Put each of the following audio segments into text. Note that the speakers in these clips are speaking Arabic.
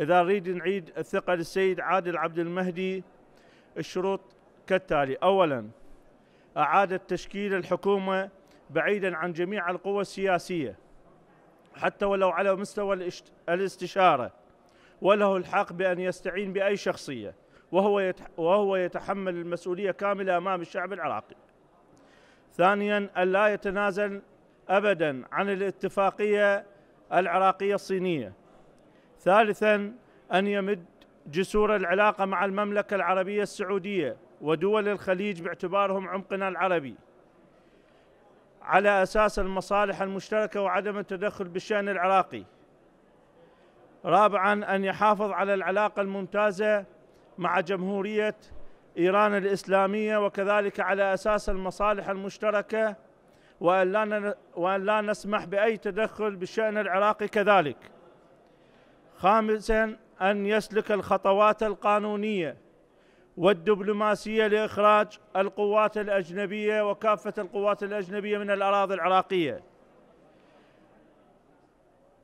إذا نريد نعيد الثقة للسيد عادل عبد المهدي الشروط كالتالي أولا أعادة تشكيل الحكومة بعيدا عن جميع القوى السياسية حتى ولو على مستوى الاستشارة وله الحق بأن يستعين بأي شخصية وهو وهو يتحمل المسؤولية كاملة أمام الشعب العراقي. ثانيا ألا يتنازل أبدا عن الاتفاقية العراقية الصينية ثالثا أن يمد جسور العلاقة مع المملكة العربية السعودية ودول الخليج باعتبارهم عمقنا العربي على أساس المصالح المشتركة وعدم التدخل بالشأن العراقي رابعا أن يحافظ على العلاقة الممتازة مع جمهورية إيران الإسلامية وكذلك على أساس المصالح المشتركة وأن لا, نسمح بأي تدخل بالشأن العراقي كذلك خامسا أن يسلك الخطوات القانونية والدبلوماسية لإخراج القوات الأجنبية وكافة القوات الأجنبية من الأراضي العراقية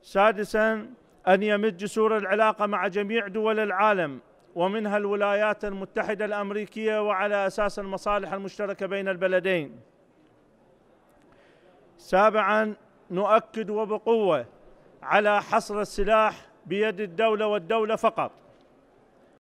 سادسا أن يمد جسور العلاقة مع جميع دول العالم ومنها الولايات المتحدة الأمريكية وعلى أساس المصالح المشتركة بين البلدين سابعا نؤكد وبقوة على حصر السلاح بيد الدولة والدولة فقط